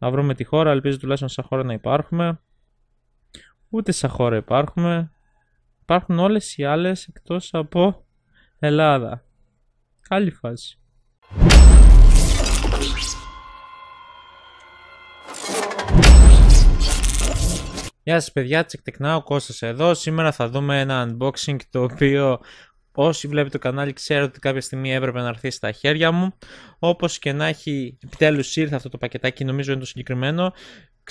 να βρούμε τη χώρα. Ελπίζω τουλάχιστον σαν χώρα να υπάρχουμε. Ούτε σαν χώρα υπάρχουμε. Υπάρχουν όλες οι άλλες εκτός από Ελλάδα. Καλή φάση. Γεια σας παιδιά, τσεκτεκνά ο Κώστας εδώ. Σήμερα θα δούμε ένα unboxing το οποίο όσοι βλέπετε το κανάλι ξέρω ότι κάποια στιγμή έπρεπε να έρθει στα χέρια μου. Όπως και να έχει, επιτέλους ήρθε αυτό το πακετάκι, νομίζω είναι το συγκεκριμένο.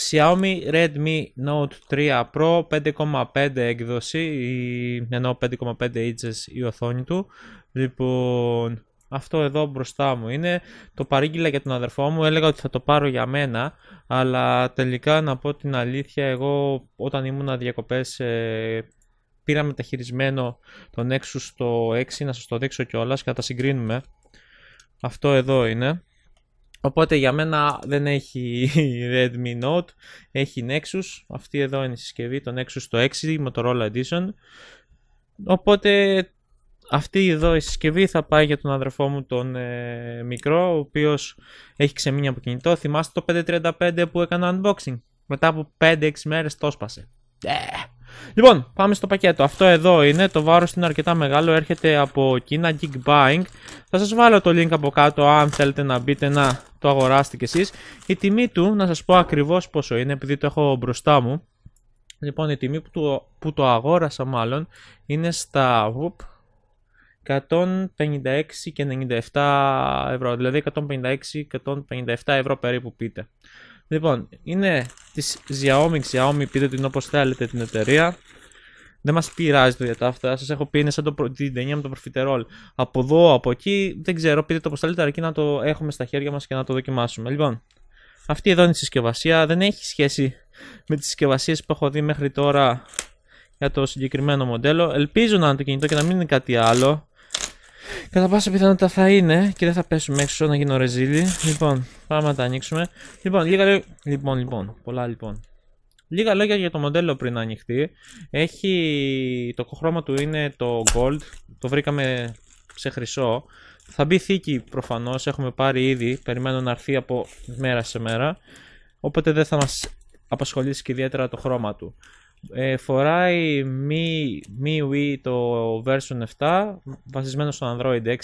Xiaomi Redmi Note 3 Pro 5,5 έκδοση, ενώ 5,5 inches η οθόνη του. Λοιπόν, αυτό εδώ μπροστά μου είναι. Το παρήγγειλα για τον αδερφό μου, έλεγα ότι θα το πάρω για μένα, αλλά τελικά να πω την αλήθεια, εγώ όταν ήμουν διακοπές ε, πήρα μεταχειρισμένο το Nexus το 6 να σας το δείξω κιόλας και να τα συγκρίνουμε αυτό εδώ είναι οπότε για μένα δεν έχει Redmi Note έχει Nexus αυτή εδώ είναι η συσκευή το Nexus το 6 Motorola Edition οπότε αυτή εδώ η συσκευή θα πάει για τον αδερφό μου τον ε, μικρό, ο οποίος έχει ξεμείνει από κινητό. Θυμάστε το 535 που έκανα unboxing. Μετά από 5-6 μέρες το σπάσε. Ε! Λοιπόν, πάμε στο πακέτο. Αυτό εδώ είναι. Το βάρος είναι αρκετά μεγάλο. Έρχεται από Κίνα Geek Buying. Θα σας βάλω το link από κάτω αν θέλετε να μπείτε να το αγοράσετε κι εσείς. Η τιμή του, να σας πω ακριβώς πόσο είναι, επειδή το έχω μπροστά μου. Λοιπόν, η τιμή που το, που το αγόρασα μάλλον είναι στα 156 και 97 ευρώ. Δηλαδή 156 157 ευρώ περίπου πείτε. Λοιπόν, είναι της Xiaomi. Xiaomi πείτε την όπως θέλετε την εταιρεία. Δεν μας πειράζει το για αυτά. Σας έχω πει είναι σαν το, την ταινία με το προφιτερόλ. Από εδώ, από εκεί, δεν ξέρω. Πείτε το όπως θέλετε, αρκεί να το έχουμε στα χέρια μας και να το δοκιμάσουμε. Λοιπόν, αυτή εδώ είναι η συσκευασία. Δεν έχει σχέση με τις συσκευασίες που έχω δει μέχρι τώρα για το συγκεκριμένο μοντέλο. Ελπίζω να είναι το κινητό και να μην είναι κάτι άλλο. Κατά πάσα πιθανότητα θα είναι και δεν θα πέσουμε έξω να γίνω ρεζίλι. Λοιπόν, πάμε να τα ανοίξουμε. Λοιπόν, λίγα λόγια. Λοιπόν, λοιπόν, πολλά λοιπόν. Λίγα λόγια για το μοντέλο πριν να ανοιχτεί. Έχει... Το χρώμα του είναι το gold. Το βρήκαμε σε χρυσό. Θα μπει θήκη προφανώς, έχουμε πάρει ήδη, περιμένω να έρθει από μέρα σε μέρα. Οπότε δεν θα μας απασχολήσει και ιδιαίτερα το χρώμα του. Ε, φοράει Mi, MIUI το version 7 βασισμένο στο Android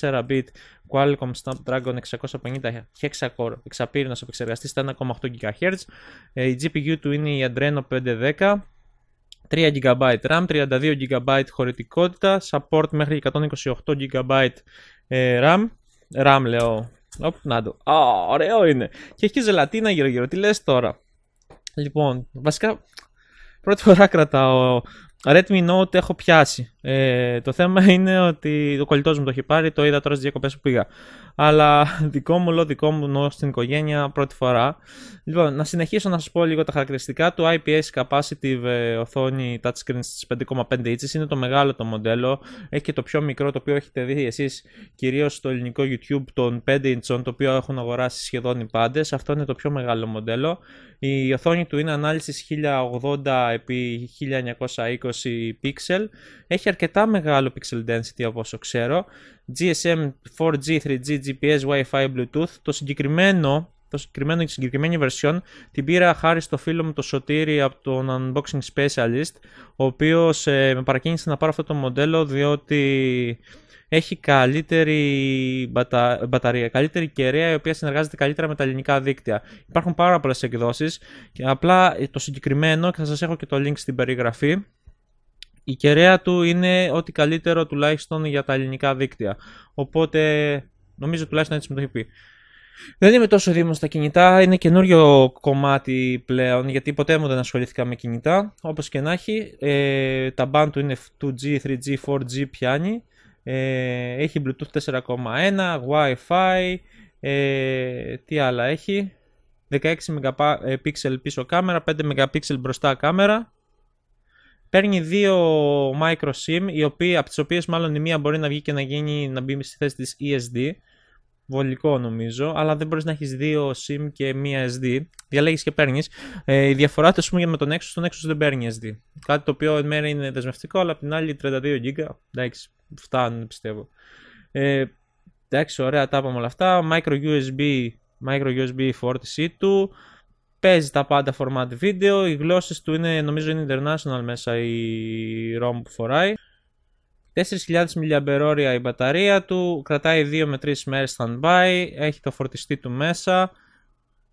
6.0 64bit Qualcomm Snapdragon 650 hexacore εξαπήρυνος επεξεργαστής στα 1.8 GHz ε, η GPU του είναι η Adreno 510 3 GB RAM, 32 GB χωρητικότητα, support μέχρι 128 GB ε, RAM, RAM λέω, Οπ, να το. Α, ωραίο είναι. Και έχει ζελατίνα γύρω-γύρω. Τι λες τώρα. Λοιπόν, βασικά πρώτη φορά κρατάω Redmi Note έχω πιάσει. Ε, το θέμα είναι ότι ο κολλητός μου το έχει πάρει, το είδα τώρα στις διακοπές που πήγα αλλά δικό μου λέω δικό μου νό στην οικογένεια πρώτη φορά. Λοιπόν, να συνεχίσω να σας πω λίγο τα χαρακτηριστικά του IPS Capacitive ε, οθόνη touchscreen στις 5,5 inches, είναι το μεγάλο το μοντέλο, έχει και το πιο μικρό το οποίο έχετε δει εσείς κυρίως στο ελληνικό YouTube των 5 inch το οποίο έχουν αγοράσει σχεδόν οι πάντες. αυτό είναι το πιο μεγάλο μοντέλο. Η οθόνη του ειναι αναλυση ανάλυσης 1080x1920 pixel, έχει αρκετά μεγάλο pixel density από όσο ξέρω GSM, 4G, 3G, GPS, Wi-Fi, Bluetooth. Το συγκεκριμένο, το συγκεκριμένο, συγκεκριμένη version την πήρα χάρη στο φίλο μου το Σωτήρι από τον Unboxing Specialist, ο οποίος ε, με παρακίνησε να πάρω αυτό το μοντέλο διότι έχει καλύτερη μπαταρία, καλύτερη κεραία η οποία συνεργάζεται καλύτερα με τα ελληνικά δίκτυα. Υπάρχουν πάρα πολλές εκδόσεις, και απλά το συγκεκριμένο και θα σας έχω και το link στην περιγραφή η κεραία του είναι ό,τι καλύτερο τουλάχιστον για τα ελληνικά δίκτυα. Οπότε νομίζω τουλάχιστον έτσι μου το έχει πει. Δεν είμαι τόσο δίμο στα κινητά, είναι καινούριο κομμάτι πλέον γιατί ποτέ μου δεν ασχολήθηκα με κινητά. Όπως και να έχει, ε, τα band του είναι 2G, 3G, 4G πιάνει. Ε, έχει Bluetooth 4,1, Wi-Fi, ε, τι άλλα έχει. 16 MP ε, πίσω κάμερα, 5 MP μπροστά κάμερα. Παίρνει δύο micro SIM, οι οποίοι, από τις οποίες μάλλον η μία μπορεί να βγει και να, γίνει, να μπει στη θέση της ESD, βολικό νομίζω, αλλά δεν μπορείς να έχεις δύο SIM και μία SD. Διαλέγεις και παίρνεις. Ε, η διαφορά του πούμε με τον Nexus, στον έξω δεν παίρνει SD. Κάτι το οποίο εν μέρα είναι δεσμευτικό, αλλά απ' την άλλη 32 GB, εντάξει, φτάνουν πιστεύω. Ε, εντάξει, ωραία, τα είπαμε όλα αυτά. Micro USB, micro USB φόρτισή του παίζει τα πάντα format βίντεο, οι γλώσσες του είναι, νομίζω είναι international μέσα η ROM που φοράει. 4.000 mAh η μπαταρία του, κρατάει 2 με 3 μέρες standby, έχει το φορτιστή του μέσα,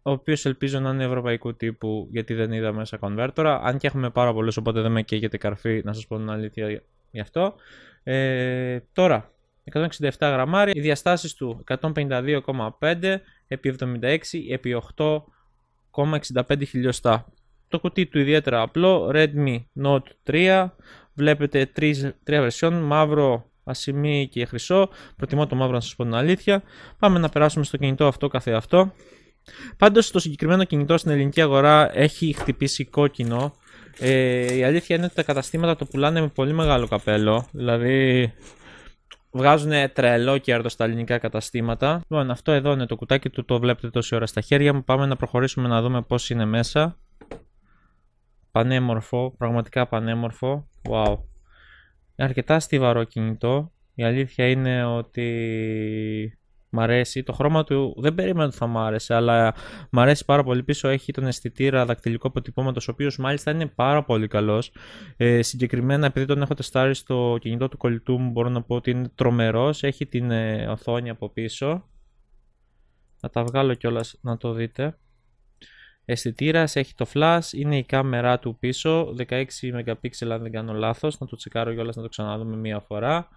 ο οποίος ελπίζω να είναι ευρωπαϊκού τύπου, γιατί δεν είδα μέσα κονβέρτορα. Αν και έχουμε πάρα πολλούς, οπότε δεν με καίγεται καρφί, να σας πω την αλήθεια γι' αυτό. Ε, τώρα, 167 γραμμάρια, οι διαστάσεις του 152,5 επί 76 επί 8 1,65 χιλιοστά. Το κουτί του ιδιαίτερα απλό, Redmi Note 3, βλέπετε τρεις, τρία version, μαύρο, ασημί και χρυσό. Προτιμώ το μαύρο να σας πω την αλήθεια. Πάμε να περάσουμε στο κινητό αυτό καθεαυτό. Πάντως το συγκεκριμένο κινητό στην ελληνική αγορά έχει χτυπήσει κόκκινο. Ε, η αλήθεια είναι ότι τα καταστήματα το πουλάνε με πολύ μεγάλο καπέλο. Δηλαδή Βγάζουν τρελό κέρδο στα ελληνικά καταστήματα. Λοιπόν, αυτό εδώ είναι το κουτάκι του, το βλέπετε τόση ώρα στα χέρια μου. Πάμε να προχωρήσουμε να δούμε πώς είναι μέσα. Πανέμορφο, πραγματικά πανέμορφο. Wow. Αρκετά στιβαρό κινητό. Η αλήθεια είναι ότι Μ' αρέσει. Το χρώμα του δεν περίμενα ότι θα μ' άρεσε, αλλά μ' αρέσει πάρα πολύ. Πίσω έχει τον αισθητήρα δακτυλικό αποτυπώματος, ο οποίος μάλιστα είναι πάρα πολύ καλός. Ε, συγκεκριμένα, επειδή τον έχω τεστάρει στο κινητό του κολλητού μου, μπορώ να πω ότι είναι τρομερός. Έχει την ε, οθόνη από πίσω. Να τα βγάλω κιόλας να το δείτε. Αισθητήρας, έχει το flash, είναι η κάμερά του πίσω, 16 MP αν δεν κάνω λάθος, να το τσεκάρω κιόλας να το ξαναδούμε μία φορά.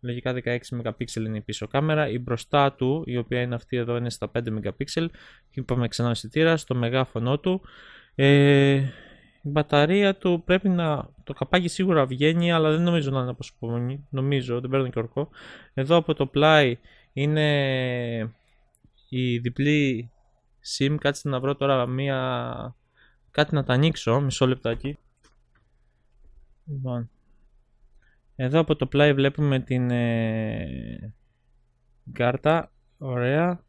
Λογικά 16 MP είναι η πίσω κάμερα. Η μπροστά του, η οποία είναι αυτή εδώ, είναι στα 5 MP. Και είπαμε ξανά αισθητήρα, στο μεγάφωνο του. Ε, η μπαταρία του πρέπει να. Το καπάκι σίγουρα βγαίνει, αλλά δεν νομίζω να είναι αποσπομονή, Νομίζω, δεν παίρνω και ορκό. Εδώ από το πλάι είναι η διπλή SIM. Κάτσε να βρω τώρα μία. Κάτι να τα ανοίξω, μισό λεπτάκι. Λοιπόν, εδώ από το πλάι βλέπουμε την ε, κάρτα. Ωραία.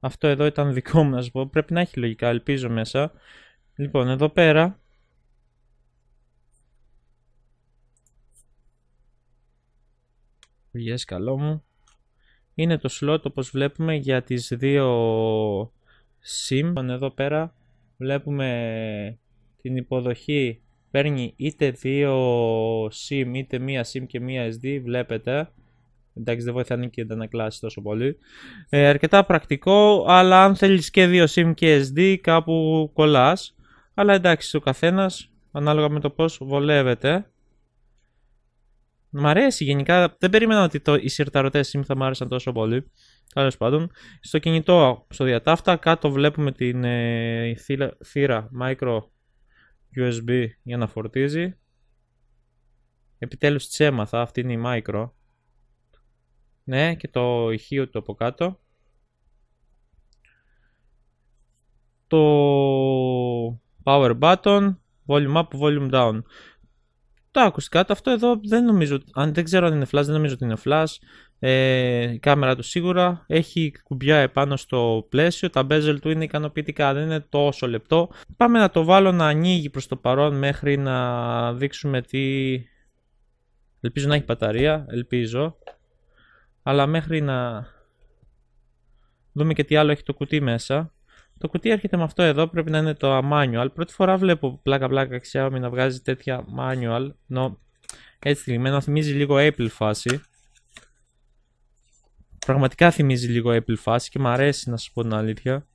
Αυτό εδώ ήταν δικό μου να σου πω. Πρέπει να έχει λογικά, ελπίζω μέσα. Λοιπόν, εδώ πέρα. Βγες καλό μου. Είναι το slot όπως βλέπουμε για τις δύο sim. Λοιπόν, εδώ πέρα βλέπουμε την υποδοχή παίρνει είτε δύο SIM είτε μία SIM και μία SD, βλέπετε. Εντάξει, δεν βοηθάνε και τα ανακλάσει τόσο πολύ. Ε, αρκετά πρακτικό, αλλά αν θέλεις και δύο SIM και SD, κάπου κολλάς. Αλλά εντάξει, ο καθένας ανάλογα με το πώς βολεύεται. Μ' αρέσει γενικά. Δεν περίμενα ότι το, οι σιρταρωτές SIM θα μου άρεσαν τόσο πολύ. Τέλο πάντων, στο κινητό, στο διατάφτα, κάτω βλέπουμε την ε, θύρα, θύρα micro USB για να φορτίζει. Επιτέλους τι έμαθα, αυτή είναι η micro. Ναι, και το ηχείο του από κάτω. Το power button, volume up, volume down. Τα ακουστικά, αυτό εδώ δεν νομίζω, αν δεν ξέρω αν είναι flash, δεν νομίζω ότι είναι flash η ε, κάμερα του σίγουρα έχει κουμπιά επάνω στο πλαίσιο. Τα bezel του είναι ικανοποιητικά, δεν είναι τόσο λεπτό. Πάμε να το βάλω να ανοίγει προς το παρόν μέχρι να δείξουμε τι... Ελπίζω να έχει παταρία ελπίζω. Αλλά μέχρι να δούμε και τι άλλο έχει το κουτί μέσα. Το κουτί έρχεται με αυτό εδώ, πρέπει να είναι το manual. Πρώτη φορά βλέπω πλάκα πλάκα Xiaomi να βγάζει τέτοια manual. έτσι θυμίζει λίγο Apple φάση. Πραγματικά θυμίζει λίγο Apple φάση και μου αρέσει να σου πω την αλήθεια.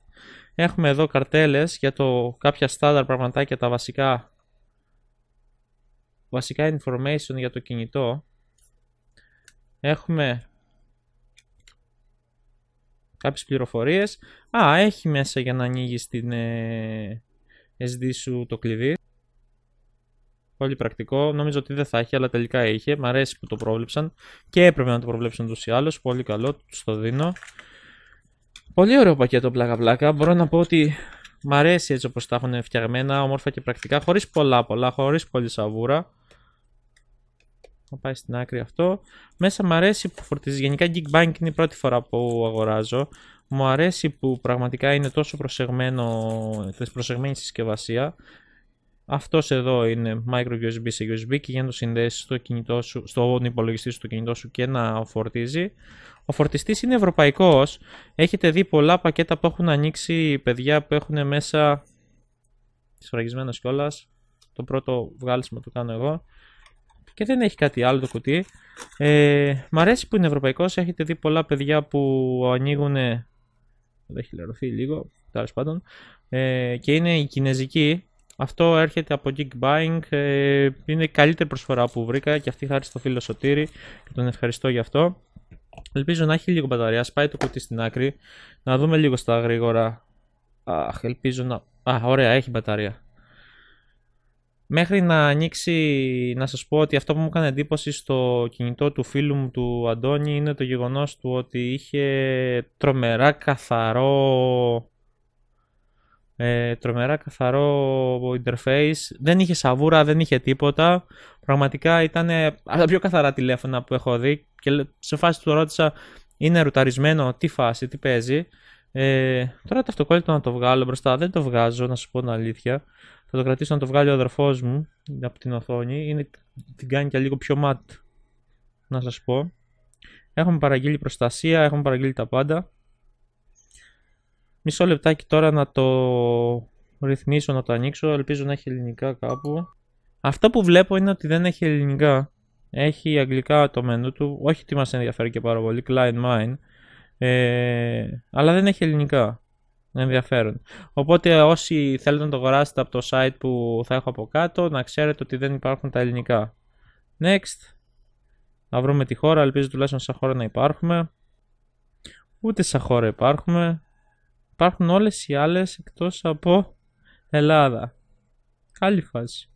Έχουμε εδώ καρτέλες για το κάποια στάνταρ πραγματάκια τα βασικά βασικά information για το κινητό. Έχουμε κάποιες πληροφορίες. Α, έχει μέσα για να ανοίγεις την ε, SD σου το κλειδί. Πολύ πρακτικό. Νομίζω ότι δεν θα έχει, αλλά τελικά είχε. Μ' αρέσει που το πρόβλεψαν και έπρεπε να το προβλέψουν τους ή άλλους. Πολύ καλό, τους το δίνω. Πολύ ωραίο πακέτο πλάκα-πλάκα. Μπορώ να πω ότι μ' αρέσει έτσι όπως τα έχουν φτιαγμένα, όμορφα και πρακτικά, χωρίς πολλά-πολλά, χωρίς πολύ σαβούρα. Θα πάει στην άκρη αυτό. Μέσα μου αρέσει που φορτίζει. Γενικά Geekbank είναι η πρώτη φορά που αγοράζω. Μου αρέσει που πραγματικά είναι τόσο προσεγμένο, προσεγμένη συσκευασία. Αυτός εδώ είναι micro USB σε USB και για να το συνδέσει στο κινητό σου, στον υπολογιστή σου, στο κινητό σου και να φορτίζει. Ο φορτιστής είναι ευρωπαϊκός, Έχετε δει πολλά πακέτα που έχουν ανοίξει παιδιά που έχουν μέσα Σφραγισμένο κιόλας. Το πρώτο βγάλισμα το κάνω εγώ. Και δεν έχει κάτι άλλο το κουτί. Ε, μ' αρέσει που είναι ευρωπαϊκός, Έχετε δει πολλά παιδιά που ανοίγουν... Δεν έχει λερωθεί λίγο, τέλος πάντων. Ε, και είναι η κινέζικη αυτό έρχεται από Geek Buying. Ε, είναι η καλύτερη προσφορά που βρήκα και αυτή χάρη στο φίλο Σωτήρη και τον ευχαριστώ γι' αυτό. Ελπίζω να έχει λίγο μπαταρία. Σπάει το κουτί στην άκρη. Να δούμε λίγο στα γρήγορα. Αχ, ελπίζω να. Α, ωραία, έχει μπαταρία. Μέχρι να ανοίξει, να σας πω ότι αυτό που μου έκανε εντύπωση στο κινητό του φίλου μου του Αντώνη είναι το γεγονός του ότι είχε τρομερά καθαρό ε, τρομερά καθαρό interface. Δεν είχε σαβούρα, δεν είχε τίποτα. Πραγματικά ήταν από τα πιο καθαρά τηλέφωνα που έχω δει. Και σε φάση του ρώτησα, είναι ρουταρισμένο, τι φάση, τι παίζει. Ε, τώρα το αυτοκόλλητο να το βγάλω μπροστά. Δεν το βγάζω, να σου πω την αλήθεια. Θα το κρατήσω να το βγάλει ο αδερφός μου από την οθόνη. Είναι, την κάνει και λίγο πιο ματ. Να σας πω. Έχουμε παραγγείλει προστασία, έχουμε παραγγείλει τα πάντα. Μισό λεπτάκι τώρα να το ρυθμίσω, να το ανοίξω. Ελπίζω να έχει ελληνικά κάπου. Αυτό που βλέπω είναι ότι δεν έχει ελληνικά. Έχει αγγλικά το μενού του. Όχι τι μας ενδιαφέρει και πάρα πολύ. Client Mine. Ε, αλλά δεν έχει ελληνικά ενδιαφέρον. Οπότε όσοι θέλετε να το αγοράσετε από το site που θα έχω από κάτω, να ξέρετε ότι δεν υπάρχουν τα ελληνικά. Next. Να βρούμε τη χώρα, ελπίζω τουλάχιστον σαν χώρα να υπάρχουμε. Ούτε σαν χώρα υπάρχουμε. Υπάρχουν όλες οι άλλες εκτός από Ελλάδα. Άλλη φάση.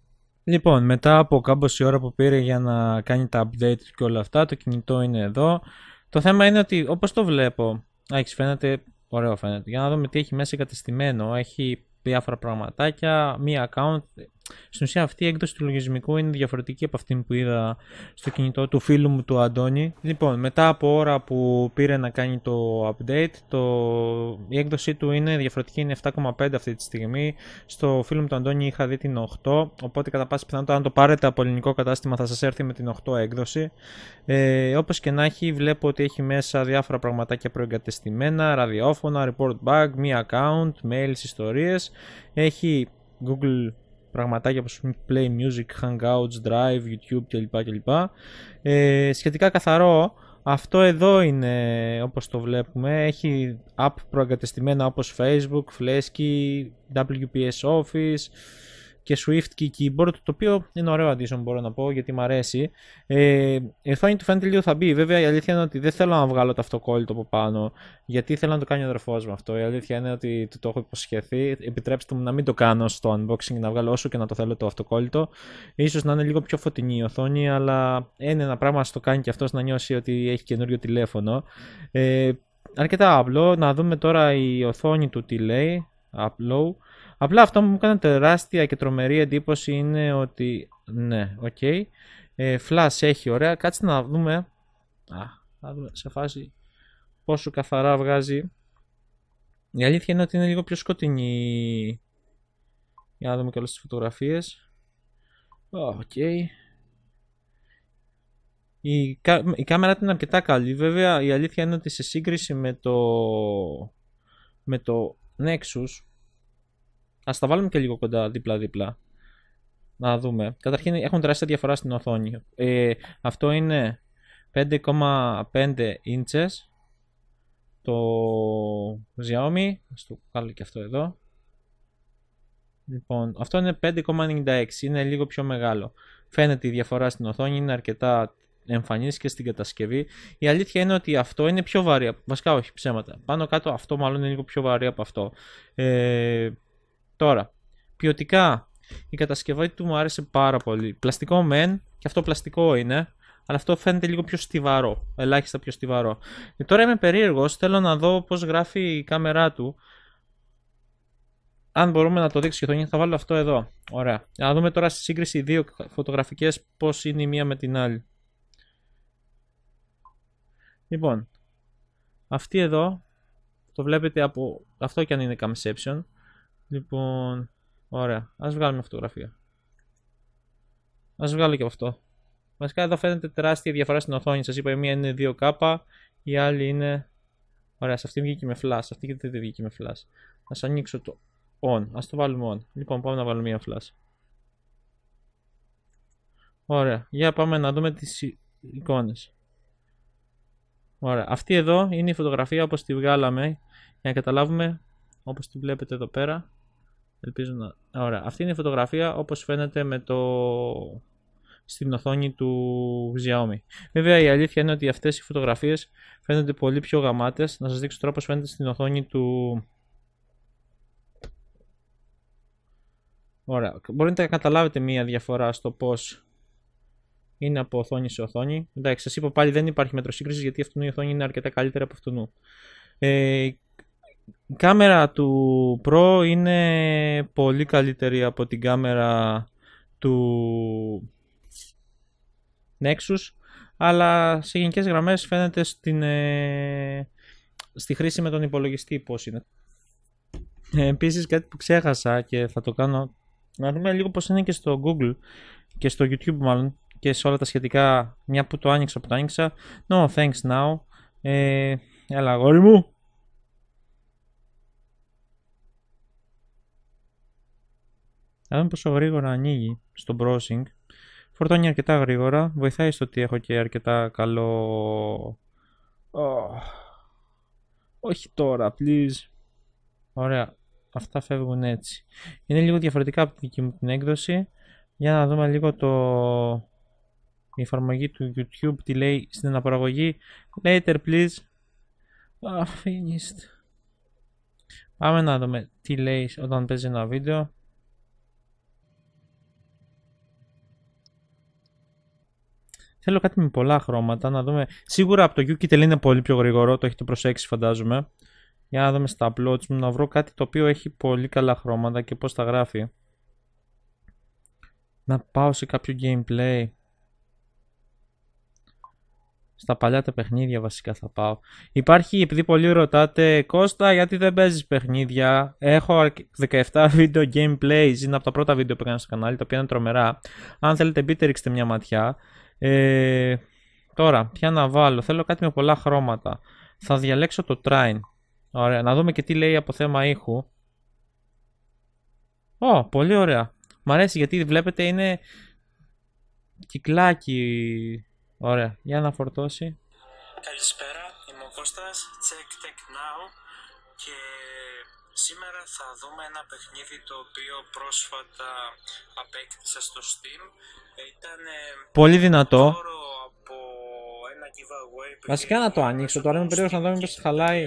Λοιπόν, μετά από κάμποση ώρα που πήρε για να κάνει τα update και όλα αυτά, το κινητό είναι εδώ. Το θέμα είναι ότι όπως το βλέπω, έχεις φαίνεται, ωραίο φαίνεται. Για να δούμε τι έχει μέσα εγκατεστημένο. Έχει διάφορα πραγματάκια, μία account, στην ουσία αυτή η έκδοση του λογισμικού είναι διαφορετική από αυτήν που είδα στο κινητό του φίλου μου του Αντώνη. Λοιπόν, μετά από ώρα που πήρε να κάνει το update, το... η έκδοσή του είναι διαφορετική, είναι 7,5 αυτή τη στιγμή. Στο φίλο μου του Αντώνη είχα δει την 8, οπότε κατά πάση πιθανότητα αν το πάρετε από ελληνικό κατάστημα θα σας έρθει με την 8 έκδοση. Ε, όπως και να έχει, βλέπω ότι έχει μέσα διάφορα πραγματάκια προεγκατεστημένα, ραδιόφωνα, report bug, μία account, mails, ιστορίες. Έχει Google πραγματάκια όπως play music, hangouts, drive, youtube κλπ. κλπ. Ε, σχετικά καθαρό, αυτό εδώ είναι όπως το βλέπουμε, έχει app προαγκατεστημένα όπως facebook, Flesky, WPS office, και Swift και keyboard, το οποίο είναι ωραίο addition μπορώ να πω γιατί μου αρέσει. Ε, η οθόνη του φαίνεται λίγο θα μπει. Βέβαια η αλήθεια είναι ότι δεν θέλω να βγάλω το αυτοκόλλητο από πάνω, γιατί θέλω να το κάνει ο αδερφός μου αυτό. Η αλήθεια είναι ότι του το έχω υποσχεθεί. Επιτρέψτε μου να μην το κάνω στο unboxing, να βγάλω όσο και να το θέλω το αυτοκόλλητο. Ίσως να είναι λίγο πιο φωτεινή η οθόνη, αλλά είναι ένα πράγμα να το κάνει και αυτός να νιώσει ότι έχει καινούριο τηλέφωνο. Ε, αρκετά απλό. Να δούμε τώρα η οθόνη του τι λέει. Upload. Απλά αυτό που μου έκανε τεράστια και τρομερή εντύπωση είναι ότι ναι, οκ. Okay. Ε, Flash έχει ωραία. Κάτσε να δούμε. Α, θα δούμε σε φάση πόσο καθαρά βγάζει. Η αλήθεια είναι ότι είναι λίγο πιο σκοτεινή. Για να δούμε και τις φωτογραφίες. Οκ. Η, η κάμερα είναι αρκετά καλή. Βέβαια η αλήθεια είναι ότι σε σύγκριση με το, με το Nexus Ας τα βάλουμε και λίγο κοντά δίπλα-δίπλα. Να δούμε. Καταρχήν έχουν τεράστια διαφορά στην οθόνη. Ε, αυτό είναι 5,5 inches το Xiaomi. Ας το κάνω και αυτό εδώ. Λοιπόν, αυτό είναι 5,96. Είναι λίγο πιο μεγάλο. Φαίνεται η διαφορά στην οθόνη. Είναι αρκετά εμφανής και στην κατασκευή. Η αλήθεια είναι ότι αυτό είναι πιο βαρύ. Βασικά όχι ψέματα. Πάνω κάτω αυτό μάλλον είναι λίγο πιο βαρύ από αυτό. Ε, Τώρα, ποιοτικά. Η κατασκευή του μου άρεσε πάρα πολύ. Πλαστικό μεν, και αυτό πλαστικό είναι, αλλά αυτό φαίνεται λίγο πιο στιβαρό. Ελάχιστα πιο στιβαρό. Και ε, τώρα είμαι περίεργος. Θέλω να δω πώς γράφει η κάμερά του. Αν μπορούμε να το δείξουμε και θα βάλω αυτό εδώ. Ωραία. Να δούμε τώρα στη σύγκριση δύο φωτογραφικές πώς είναι η μία με την άλλη. Λοιπόν, αυτή εδώ το βλέπετε από αυτό και αν είναι Camception. Λοιπόν, ωραία. Ας βγάλουμε φωτογραφία. Ας βγάλω και αυτό. Βασικά εδώ φαίνεται τεράστια διαφορά στην οθόνη. Σας είπα, η μία είναι 2K, η άλλη είναι... Ωραία, σε αυτή βγήκε με flash, αυτή και δεν βγήκε με flash. Ας ανοίξω το on, ας το βάλουμε on. Λοιπόν, πάμε να βάλουμε μία flash. Ωραία, για πάμε να δούμε τις εικόνες. Ωραία, αυτή εδώ είναι η φωτογραφία όπως τη βγάλαμε, για να καταλάβουμε, όπως τη βλέπετε εδώ πέρα. Ελπίζω να... Ωραία. Αυτή είναι η φωτογραφία όπως φαίνεται με το... στην οθόνη του Xiaomi. Βέβαια η αλήθεια είναι ότι αυτές οι φωτογραφίες φαίνονται πολύ πιο γαμάτες. Να σας δείξω τώρα πώς φαίνεται στην οθόνη του... Ωραία. Μπορείτε να καταλάβετε μία διαφορά στο πώς είναι από οθόνη σε οθόνη. Εντάξει, σας είπα πάλι δεν υπάρχει μετροσύγκριση γιατί αυτού η οθόνη είναι αρκετά καλύτερη από αυτού. Ε, η κάμερα του Pro είναι πολύ καλύτερη από την κάμερα του Nexus, αλλά σε γενικές γραμμές φαίνεται στην, ε, στη χρήση με τον υπολογιστή πώς είναι. Ε, επίσης κάτι που ξέχασα και θα το κάνω, να δούμε λίγο πώς είναι και στο Google και στο YouTube μάλλον και σε όλα τα σχετικά, μια που το άνοιξα που το άνοιξα, no thanks now, ε, έλα αγόρι μου, Θα δούμε πόσο γρήγορα ανοίγει στο browsing. Φορτώνει αρκετά γρήγορα. Βοηθάει στο ότι έχω και αρκετά καλό... Όχι τώρα, please. Ωραία. Αυτά φεύγουν έτσι. Είναι λίγο διαφορετικά από τη δική μου την έκδοση. Για να δούμε λίγο το... η εφαρμογή του YouTube τι λέει στην αναπαραγωγή. Later, please. Oh, finished. Πάμε να δούμε τι λέει όταν παίζει ένα βίντεο. Θέλω κάτι με πολλά χρώματα να δούμε. Σίγουρα από το yukitel είναι πολύ πιο γρήγορο, το έχετε προσέξει φαντάζομαι. Για να δούμε στα uploads μου να βρω κάτι το οποίο έχει πολύ καλά χρώματα και πώς τα γράφει. Να πάω σε κάποιο gameplay. Στα παλιά τα παιχνίδια βασικά θα πάω. Υπάρχει, επειδή πολλοί ρωτάτε, Κώστα γιατί δεν παίζεις παιχνίδια. Έχω 17 βίντεο gameplays, είναι από τα πρώτα βίντεο που έκανα στο κανάλι, τα οποία είναι τρομερά. Αν θέλετε μπείτε ρίξτε μια ματιά. Ε, τώρα, πια να βάλω. Θέλω κάτι με πολλά χρώματα. Θα διαλέξω το Trine Ωραία, να δούμε και τι λέει από θέμα ήχου. Ω, πολύ ωραία. Μ' αρέσει γιατί βλέπετε είναι κυκλάκι. Ωραία, για να φορτώσει. Καλησπέρα, είμαι ο Κώστας. Check Σήμερα θα δούμε ένα παιχνίδι το οποίο πρόσφατα απέκτησα στο Steam. Ε, Ήταν πολύ δυνατό. Από ένα giveaway βασικά να το ανοίξω τώρα, είμαι περίεργος να δω μήπως χαλάει.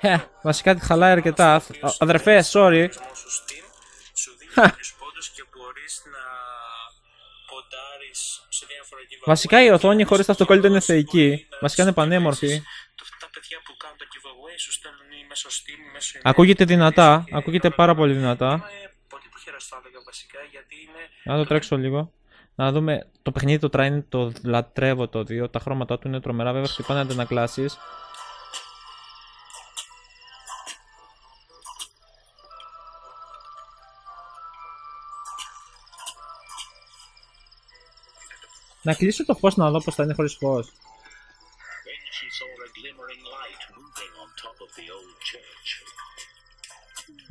Ε, ε βασικά τη χαλάει αρκετά. Αδερφέ, sorry. Σου δίνει και μπορείς να σε διάφορα Βασικά η οθόνη χωρί τα αυτοκόλλητα είναι θεϊκή. Βασικά είναι πανέμορφη. Τα παιδιά που κάνουν τα giveaway σου στέλνουν μέσω Steam, μέσω Ακούγεται δυνατά, ακούγεται πάρα πολύ δυνατά. Είμαι πολύ που θα βασικά γιατί είναι. Να το τρέξω λίγο. Να δούμε. Το παιχνίδι το Trine το λατρεύω το 2. Τα χρώματά του είναι τρομερά. Βέβαια, χτυπάνε αντανακλάσεις. Να κλείσω το φως να δω πως θα είναι χωρίς φως.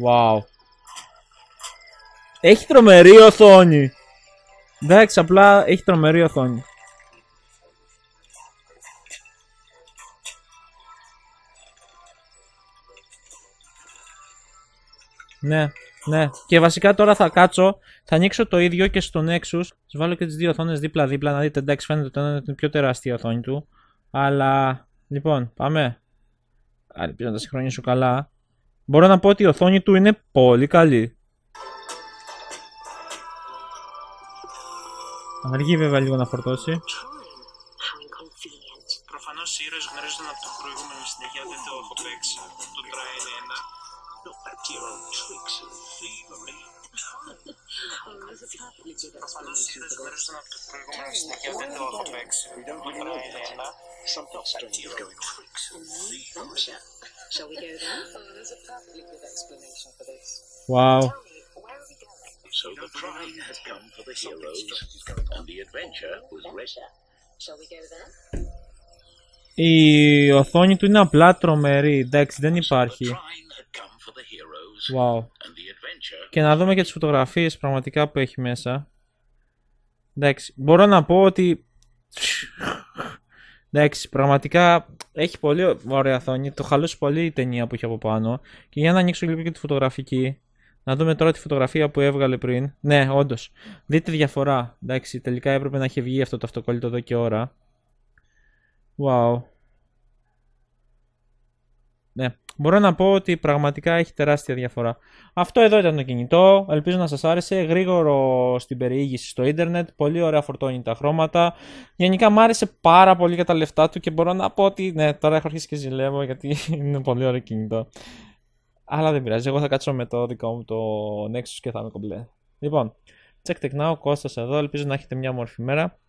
Wow. Έχει τρομερή οθόνη. Εντάξει, απλά έχει τρομερή οθόνη. Ναι. Ναι, και βασικά τώρα θα κάτσω, θα ανοίξω το ίδιο και στον Nexus. Σου βάλω και τις δύο οθόνες δίπλα-δίπλα να δείτε. Εντάξει, φαίνεται το ένα είναι πιο τεράστια οθόνη του. Αλλά λοιπόν, πάμε. Άρα, να τα συγχρονίσω καλά. Μπορώ να πω ότι η οθόνη του είναι πολύ καλή. Αργεί βέβαια λίγο να φορτώσει. Προφανώς οι ήρωες γνωρίζονταν από το προηγούμενο συνεχεία, δεν το έχω παίξει. Το 3 1 Not back to your old tricks and thievery. going on. Shall we go there? Wow. So the crime has come for the heroes, and the adventure was ready. Shall we go there? Η οθόνη του είναι απλά τρομερή, εντάξει δεν υπάρχει. Wow. Και να δούμε και τις φωτογραφίες πραγματικά που έχει μέσα. Εντάξει, μπορώ να πω ότι... Εντάξει, πραγματικά έχει πολύ ωραία θόνη. Το χαλούσε πολύ η ταινία που έχει από πάνω. Και για να ανοίξω λίγο και τη φωτογραφική. Να δούμε τώρα τη φωτογραφία που έβγαλε πριν. Ναι, όντως. Δείτε διαφορά. Εντάξει, τελικά έπρεπε να έχει βγει αυτό το αυτοκόλλητο εδώ και ώρα. Wow. Ναι. Μπορώ να πω ότι πραγματικά έχει τεράστια διαφορά. Αυτό εδώ ήταν το κινητό. Ελπίζω να σας άρεσε. Γρήγορο στην περιήγηση στο ίντερνετ. Πολύ ωραία φορτώνει τα χρώματα. Γενικά μου άρεσε πάρα πολύ για τα λεφτά του και μπορώ να πω ότι ναι, τώρα έχω αρχίσει και ζηλεύω γιατί είναι πολύ ωραίο κινητό. Αλλά δεν πειράζει. Εγώ θα κάτσω με το δικό μου το Nexus και θα είμαι κομπλέ. Λοιπόν, check tech now, Κώστας εδώ. Ελπίζω να έχετε μια όμορφη μέρα.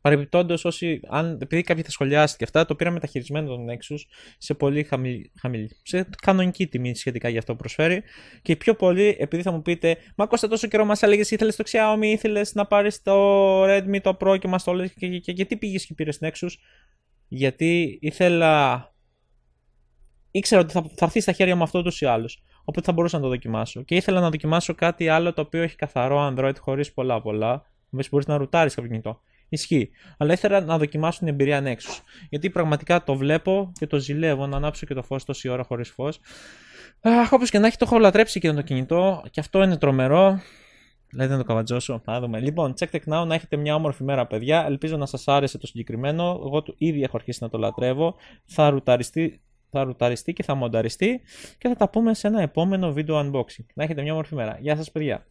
Παρεμπιπτόντως, όσοι, αν, επειδή κάποιοι θα σχολιάσετε και αυτά, το πήραμε μεταχειρισμένο τον Nexus σε πολύ χαμηλή, χαμηλή, σε κανονική τιμή σχετικά για αυτό που προσφέρει. Και πιο πολύ, επειδή θα μου πείτε, Μα Κώστα τόσο καιρό μας έλεγες, ήθελες το Xiaomi, ήθελες να πάρεις το Redmi, το Pro και μας το έλεγε. Και, και, και, γιατί πήγες και πήρες Nexus, Γιατί ήθελα. ήξερα ότι θα, θα έρθει στα χέρια μου αυτό ούτως ή άλλως. Οπότε θα μπορούσα να το δοκιμάσω. Και ήθελα να δοκιμάσω κάτι άλλο το οποίο έχει καθαρό Android χωρίς πολλά πολλά. μπορείς να ρουτάρεις κάποιο κινητό. Ισχύει. Αλλά ήθελα να δοκιμάσω την εμπειρία ανέξω. Γιατί πραγματικά το βλέπω και το ζηλεύω να ανάψω και το φως τόση ώρα χωρίς φως. Αχ, όπως και να έχει, το έχω λατρέψει και το κινητό. Και αυτό είναι τρομερό. Λέτε να το καβατζώσω. θα δούμε. Λοιπόν, check the now να έχετε μια όμορφη μέρα, παιδιά. Ελπίζω να σας άρεσε το συγκεκριμένο. Εγώ του ήδη έχω αρχίσει να το λατρεύω. Θα ρουταριστεί, θα ρουταριστεί και θα μονταριστεί. Και θα τα πούμε σε ένα επόμενο βίντεο unboxing. Να έχετε μια όμορφη μέρα. Γεια σας, παιδιά.